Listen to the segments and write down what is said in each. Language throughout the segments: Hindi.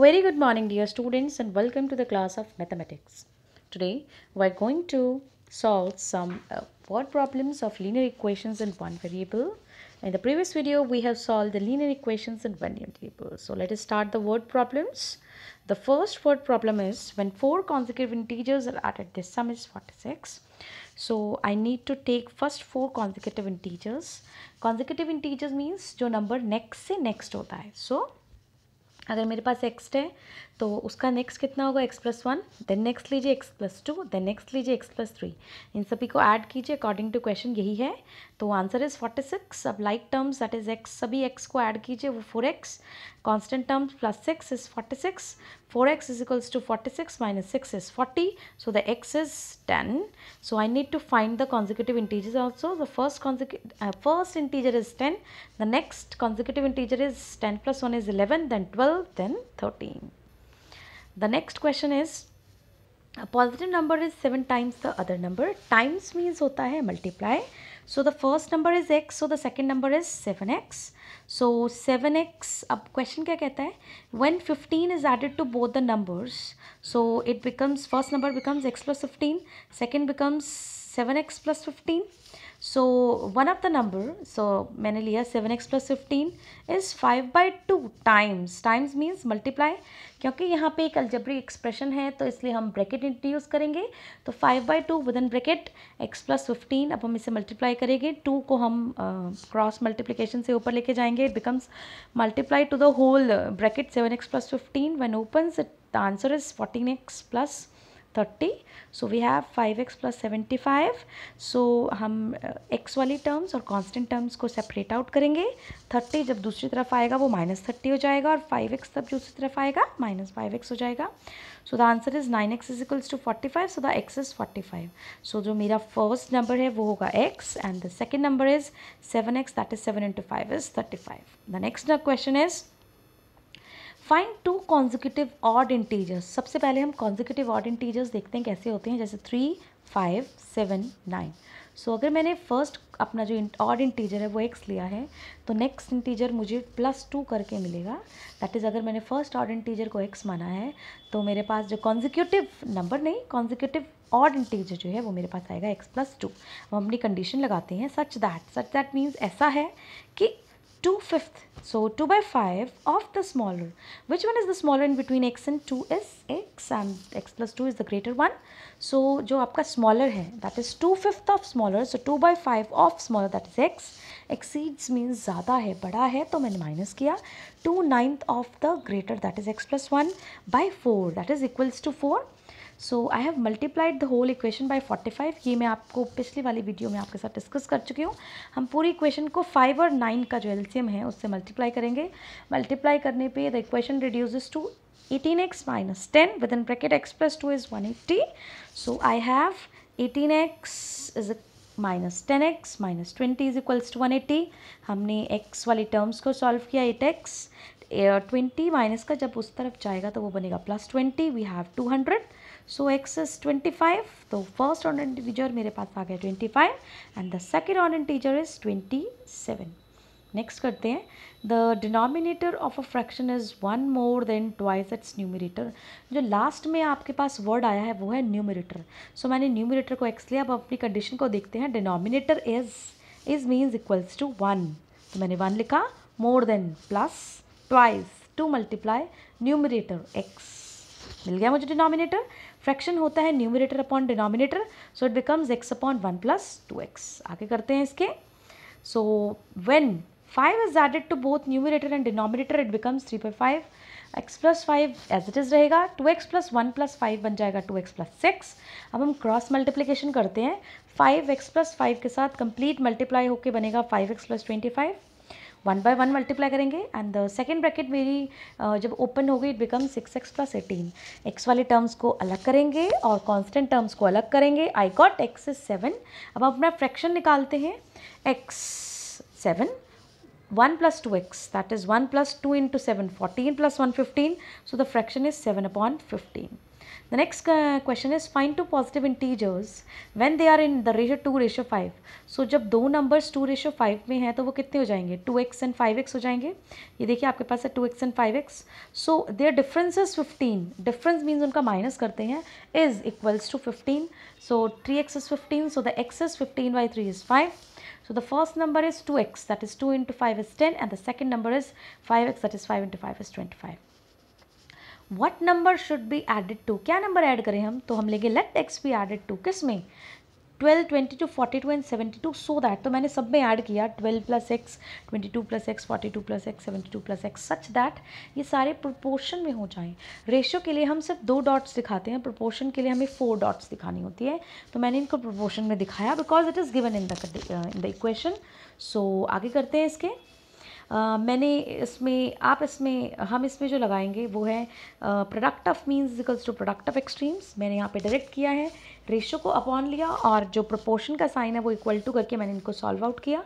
Very good morning dear students and welcome to the class of mathematics. Today we are going to solve some uh, word problems of linear equations in one variable. In the previous video we have solved the linear equations in one variable. So let us start the word problems. The first word problem is when four consecutive integers are added the sum is 46. So I need to take first four consecutive integers. Consecutive integers means जो number next से next होता है. So i don't तो उसका नेक्स्ट कितना होगा X plus one then next लीजिए X plus two then next लीजिए एक्स प्लस थ्री इन सभी को ऐड कीजिए अकॉर्डिंग टू क्वेश्चन यही है तो आंसर इज़ फोर्टी सिक्स अब like terms that is X सभी एक्स को ऐड कीजिए वो four X constant terms plus six is forty six four X is equals to forty six minus six is forty so the X is ten so I need to find the consecutive integer also the first first first integer is ten the next next integer is ten plus one is eleven then twelve then thirteen the next question is positive number is seven times the other number times means होता है multiply so the first number is X so the second number is seven X so seven X अब क्वेश्चन क्या कहता है when fifteen is added to both the numbers so it becomes first number becomes X plus fifteen second becomes seven X plus fifteen so one of the number so मैंने लिया seven X plus fifteen is five by two times times means multiply क्योंकि यहाँ पे एक अल्जबरी एक्सप्रेशन है तो इसलिए हम ब्रैकेट इंट्रोड्यूस करेंगे तो five by two in bracket x plus fifteen अब हम इसे मल्टीप्लाई करेंगे टू को हम क्रॉस uh, मल्टीप्लीकेशन से ऊपर लेके जाएंगे it becomes multiply to the whole bracket seven X plus fifteen one opens the answer is fourteen X plus thirty so we have five x plus seventy five so हम एक्स uh, वाली टर्म्स और कांस्टेंट टर्म्स को सेपरेट आउट करेंगे थर्टी जब दूसरी तरफ आएगा वो माइनस थर्टी हो जाएगा और फाइव एक्स तब दूसरी तरफ आएगा माइनस फाइव एक्स हो जाएगा so the answer is nine X is equals to forty five so the X is forty five so जो मेरा फर्स्ट नंबर है वो होगा X and the second number is seven X that is seven into five is thirty five the next question is find two consecutive odd integers सबसे पहले हम कॉन्जिक्यूटिव ऑड इंटीजर्स देखते हैं कैसे होते हैं जैसे three five seven nine so अगर मैंने फर्स्ट अपना जो ऑड इंटीजर है वो एक्स लिया है तो नेक्स्ट इंटीजर मुझे प्लस टू करके मिलेगा दैट इज़ अगर मैंने फर्स्ट ऑड इंटीजर को एक्स माना है तो मेरे पास जो कॉन्जिक्यूटिव नंबर नहीं कॉन्जिक्यूटिव ऑड इंटीजर जो है वो मेरे पास आएगा एक्स प्लस टू हम अपनी कंडीशन लगाते हैं such that such that means ऐसा है कि 2 fifth. So 2 by 5 of the smaller. Which one is the smaller in between x and 2 is x and x plus 2 is the greater one. So जो आपका smaller है that is 2 fifth of smaller. So 2 by 5 of smaller that is x. Exceeds means ज़्यादा है बड़ा है तो मैंने minus किया. 2 ninth of the greater that is x plus 1 by 4 that is equals to 4. So I have multiplied the whole equation by 45 ये मैं आपको पिछली वाली वीडियो में आपके साथ डिस्कस कर चुकी हूँ हम पूरी इक्वेशन को फाइव और नाइन का जो एल्सियम है उससे मल्टीप्लाई करेंगे मल्टीप्लाई करने पे the equation reduce to eighteen x minus ten with in bracket x plus two is one eighty so I have eighteen x is minus ten x minus twenty is equals to one eighty हमने एक्स वाली टर्म्स को सॉल्व किया एट एक्स ट्वेंटी माइनस का जब उस तरफ जाएगा तो वो बनेगा plus twenty we have two hundred so x is twenty five तो फर्स्ट ऑन इंटीजर मेरे पास आ गया twenty five and the second on integer is twenty seven next करते हैं the denominator of a fraction is one more than twice its numerator जो लास्ट में आपके पास वर्ड आया है वो है न्यूमिनेटर सो so, मैंने न्यूमिनेटर को एक्स लिया अब अपनी कंडीशन को देखते हैं denominator is is means equals to one तो मैंने वन लिखा more than plus twice to multiply numerator x मिल गया मुझे डिनोमिनेटर फ्रैक्शन होता है numerator upon denominator so it becomes x upon one plus two x आगे करते हैं इसके so when five is added to both numerator and denominator it becomes three by five x plus five as it is रहेगा two x plus one plus five बन जाएगा टू एक्स प्लस सिक्स अब हम क्रॉस मल्टीप्लीकेशन करते हैं फाइव एक्स प्लस फाइव के साथ कंप्लीट मल्टीप्लाई होकर बनेगा five x plus twenty five one by one multiply करेंगे एंड सेकेंड ब्रैकेट मेरी uh, जब ओपन होगी it become six x plus eighteen x वाले टर्म्स को अलग करेंगे और कॉन्स्टेंट टर्म्स को अलग करेंगे I got x is seven अब अपना फ्रैक्शन निकालते हैं x seven one plus two x that is one plus two into seven fourteen plus one fifteen so the fraction is seven upon fifteen The next question is find two positive integers when they are in the ratio 2 ratio 5. So जब दो numbers 2 ratio 5 में हैं तो वो कितने हो जाएंगे 2x and 5x हो जाएंगे ये देखिए आपके पास है 2x and 5x. So their difference is 15. Difference means उनका minus करते हैं is equals to 15. So 3x is 15. So the x is 15 by 3 is 5. So the first number is 2x that is 2 into 5 is 10 and the second number is 5x that is 5 into 5 is 25. What number should be added to क्या नंबर ऐड करें हम तो हम लेंगे let x be added to किस में twelve twenty two forty two and seventy two so that तो मैंने सब में ऐड किया twelve plus x twenty two plus x forty two plus x seventy two plus x such that ये सारे प्रोपोर्शन में हो जाएं रेशियो के लिए हम सिर्फ दो डॉट्स दिखाते हैं प्रोपोर्शन के लिए हमें फोर डॉट्स दिखानी होती है तो मैंने इनको प्रोपोर्शन में दिखाया because it is given in the in the equation so आगे करते हैं इसके मैंने इसमें आप इसमें हम इसमें जो लगाएंगे वो है product of means equals to product of extremes मैंने यहाँ पे डायरेक्ट किया है रेशो को अपॉन लिया और जो प्रोपोर्शन का साइन है वो इक्वल टू करके मैंने इनको सॉल्व आउट किया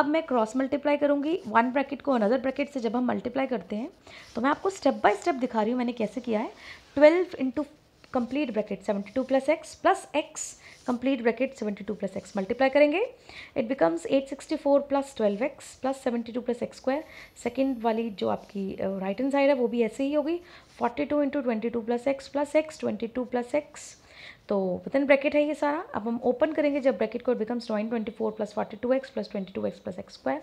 अब मैं क्रॉस मल्टीप्लाई करूँगी वन ब्रैकेट को अनदर ब्रैकेट से जब हम मल्टीप्लाई करते हैं तो मैं आपको स्टेप बाय स्टेप दिखा रही हूँ मैंने कैसे किया है twelve into complete bracket seventy two plus x plus x complete bracket 72 plus x multiply करेंगे it becomes 864 plus twelve x plus seventy two plus x square second वाली जो आपकी राइट हैंड साइड है वो भी ऐसे ही होगी 42 two into twenty two plus x plus x twenty two plus x तो विदिन ब्रैकेट है ये सारा अब हम ओपन करेंगे जब ब्रैकेट को it becomes twenty four plus forty two x plus twenty two x plus x square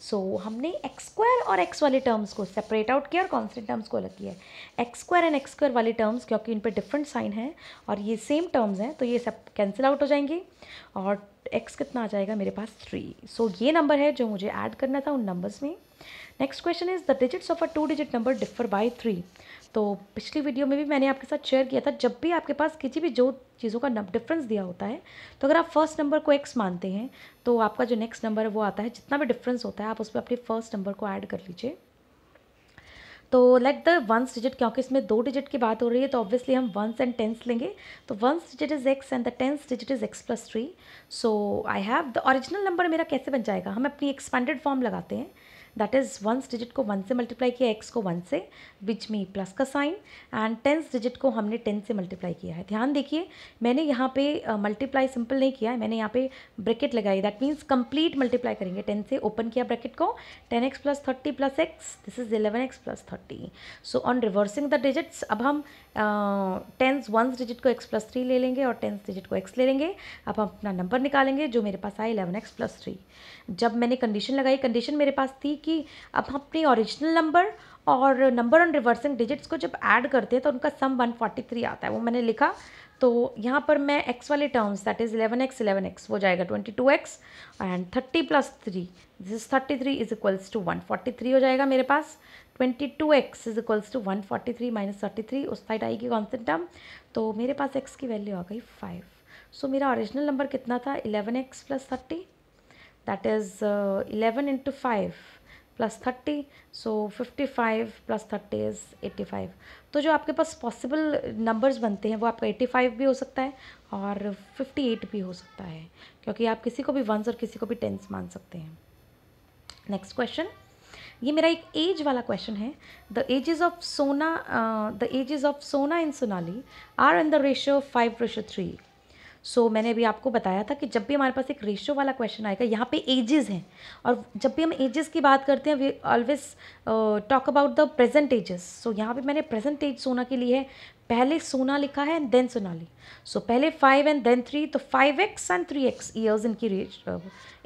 so so, हमने एक्स स्क्वायर और एक्स वाले टर्म्स को सेपरेट आउट किया और कॉन्स्टेंट टर्म्स को अलग किया x square and x square वाले टर्म्स क्योंकि इन पर डिफरेंट साइन है और ये सेम टर्म्स हैं तो ये सब कैंसिल आउट हो जाएंगे और एक्स कितना आ जाएगा मेरे पास थ्री सो so, ये नंबर है जो मुझे ऐड करना था उन नंबर्स में next question is the digits of a two digit number differ by three तो पिछली वीडियो में भी मैंने आपके साथ शेयर किया था जब भी आपके पास किसी भी जो चीज़ों का डिफरेंस दिया होता है तो अगर आप फर्स्ट नंबर को एक्स मानते हैं तो आपका जो नेक्स्ट नंबर है वो आता है जितना भी डिफरेंस होता है आप उस पर अपने फर्स्ट नंबर को ऐड कर लीजिए तो लाइक द वंस डिजिट क्योंकि इसमें दो डिजिट की बात हो रही है तो ऑब्वियसली हम वंस एंड टेंस लेंगे तो ones digit is x and the tens digit is x plus three so I have the original number मेरा कैसे बन जाएगा हम अपनी एक्सपेंडेड फॉर्म लगाते हैं दैट इज़ वंस डिजिट को वन से मल्टीप्लाई किया एक्स को वन से बिच में प्लस का साइन एंड टेंस डिजिट को हमने टेन से मल्टीप्लाई किया है ध्यान देखिए मैंने यहाँ पे मल्टीप्लाई uh, सिंपल नहीं किया है मैंने यहाँ पे ब्रैकेट लगाई दैट मीन्स कंप्लीट मल्टीप्लाई करेंगे टेन से ओपन किया ब्रैकेट को ten x plus thirty plus x this is eleven x plus thirty so on reversing the digits अब हम टेंस वंस डिजिट को एक्स प्लस थ्री ले लेंगे और टेंस डिजिट को एक्स ले लेंगे अब हम अपना नंबर निकालेंगे जो मेरे पास आया इलेवन एक्स प्लस थ्री जब मैंने कंडीशन लगाई कंडीशन मेरे पास थी कि अब हम अपनी ओरिजिनल नंबर और नंबर ऑन रिवर्सिंग डिजिट्स को जब ऐड करते हैं तो उनका सम 143 आता है वो मैंने लिखा तो यहाँ पर मैं एक्स वाले terms that is eleven x eleven x जाएगा twenty two x and thirty plus three this is thirty three is equals to one forty three हो जाएगा मेरे पास twenty two x is equals to one forty three minus thirty three उस साइड आएगी कॉन्सेंट टर्म तो मेरे पास एक्स की वैल्यू आ गई फाइव सो so, मेरा ओरिजिनल नंबर कितना था eleven x plus thirty that is eleven into five plus thirty so fifty five plus thirty is eighty five तो जो आपके पास पॉसिबल नंबर्स बनते हैं वो आपका एट्टी फाइव भी हो सकता है और फिफ्टी एट भी हो सकता है क्योंकि आप किसी को भी वंस और किसी को भी टेंस मान सकते हैं नेक्स्ट क्वेश्चन ये मेरा एक एज वाला क्वेश्चन है the ages of Sona the ages of Sona in Sonali are in the ratio five ratio three so so, मैंने अभी आपको बताया था कि जब भी हमारे पास एक रेशो वाला क्वेश्चन आएगा यहाँ पे एजेस हैं और जब भी हम एजेस की बात करते हैं we always talk about the present ages so यहाँ पे मैंने प्रेजेंट एज सोना के लिए है पहले सोना लिखा है and then Sonali so so, पहले फाइव एंड देन थ्री तो five x and three x years इनकी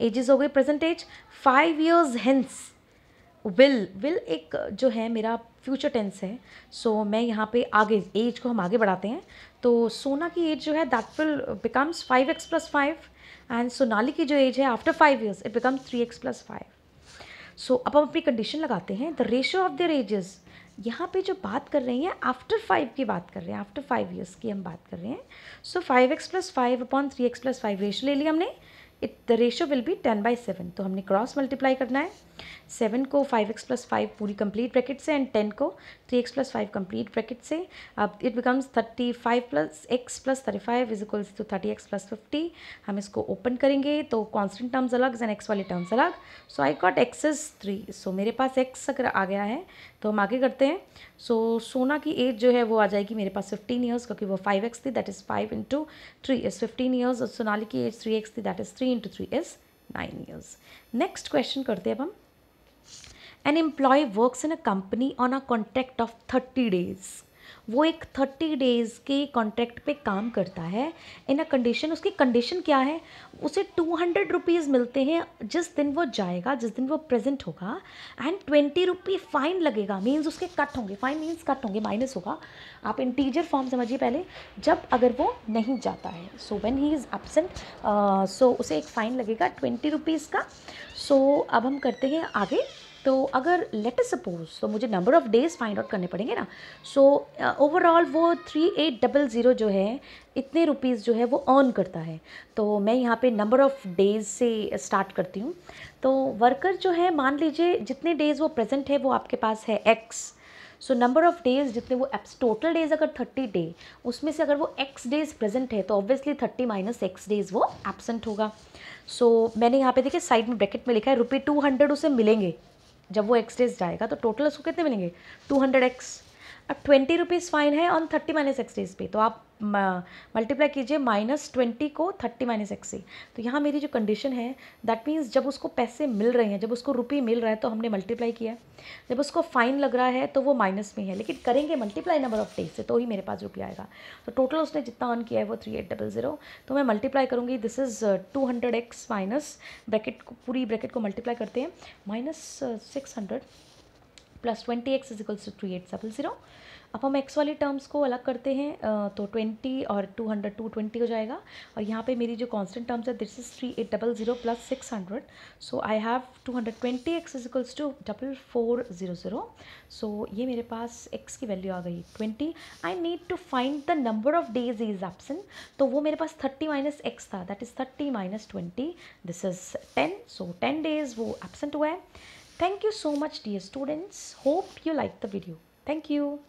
एजेस uh, हो गई present age five years hence will will एक जो है मेरा फ्यूचर टेंस है सो so, मैं यहाँ पे आगे एज को हम आगे बढ़ाते हैं तो सोना की एज जो है that will becomes five x plus five and Sonali की जो एज है after five years it becomes three x plus five so अब हम अपनी कंडीशन लगाते हैं the ratio of their ages यहाँ पे जो बात कर रहे हैं आफ्टर फाइव की बात कर रहे हैं आफ्टर फाइव ईयर्स की हम बात कर रहे हैं so five x plus five upon three x plus five ratio ले लिया हमने it the ratio will be ten by seven तो हमने क्रॉस मल्टीप्लाई करना है सेवन को फाइव एक्स प्लस फाइव पूरी कंप्लीट ब्रैकेट से एंड टेन को three x plus five complete bracket से अब it becomes thirty five plus x plus thirty five is equals to thirty x plus fifty हम इसको ओपन करेंगे तो कॉन्स्टेंट टर्म्स अलग एंड एक्स वाले टर्म्स अलग so I got x is three so मेरे पास एक्स अगर आ गया है तो हम आगे करते हैं सो so, सोना की एज जो है वो आ जाएगी मेरे पास फिफ्टीन ईयर्स क्योंकि वो फाइव एक्स थी that is five into three is fifteen years और सोनाली की एज थ्री एक्स थी that is three into 3 is 9 years. Next question करते हैं अब हम. An employee works in a company on a contract of 30 days. वो एक थर्टी डेज़ के कॉन्ट्रैक्ट पे काम करता है इन अ कंडीशन उसकी कंडीशन क्या है उसे टू हंड्रेड रुपीज़ मिलते हैं जिस दिन वो जाएगा जिस दिन वो प्रेजेंट होगा एंड ट्वेंटी रुपी फ़ाइन लगेगा मीन्स उसके कट होंगे फाइन मीन्स कट होंगे माइनस होगा आप इंटीजर फॉर्म समझिए पहले जब अगर वो नहीं जाता है so when he is absent so उसे एक फ़ाइन लगेगा ट्वेंटी रुपीज़ का सो so, अब हम करते हैं आगे तो अगर लेट सपोज तो मुझे number of days find out करने पड़ेंगे ना सो so, ओवरऑल uh, वो थ्री एट डबल ज़ीरो जो है इतने रुपीज़ जो है वो अर्न करता है तो मैं यहाँ पे नंबर ऑफ़ डेज़ से स्टार्ट करती हूँ तो वर्कर जो है मान लीजिए जितने डेज़ वो प्रेजेंट है वो आपके पास है x so number of days जितने वो एप्स टोटल डेज़ अगर थर्टी डे उसमें से अगर वो एक्स डेज़ प्रेजेंट है तो obviously thirty minus x days वो एबसेंट होगा सो so, मैंने यहाँ पे देखिए साइड में ब्रैकेट में लिखा है रुपये टू हंड्रेड उसे मिलेंगे जब वो एक्स डेज जाएगा तो टोटल उसको कितने मिलेंगे टू हंड्रेड एक्स अब ट्वेंटी रुपीज़ फाइन है ऑन थर्टी माइनस एक्सीज पे तो आप मल्टीप्लाई कीजिए माइनस ट्वेंटी को थर्टी माइनस एक्सी तो यहाँ मेरी जो कंडीशन है दैट मीन्स जब उसको पैसे मिल रहे हैं जब उसको रुपी मिल रहा है तो हमने मल्टीप्लाई किया जब उसको फाइन लग रहा है तो वो माइनस में है लेकिन करेंगे मल्टीप्लाई नंबर ऑफ डेज से तो ही मेरे पास रुपया आएगा तो टोटल उसने जितना ऑन किया है वो थ्री एट डबल ज़ीरो तो मैं मल्टीप्लाई करूँगी this is two hundred x minus bracket को पूरी ब्रैकेट को मल्टीप्लाई करते हैं minus six hundred plus twenty x is equals to three eight double zero अब हम एक्स वाली टर्म्स को अलग करते हैं तो ट्वेंटी और टू हंड्रेड टू ट्वेंटी हो जाएगा और यहाँ पे मेरी जो कांस्टेंट टर्म्स है this is three eight double zero plus six hundred so I have two hundred twenty x is equals to double four zero zero so ये मेरे पास एक्स की वैल्यू आ गई twenty I need to find the number of days is absent तो वो मेरे पास थर्टी माइनस एक्स था that is thirty minus twenty this is ten so ten days वो एबसेंट हुआ है Thank you so much dear students. Hope you liked the video. Thank you.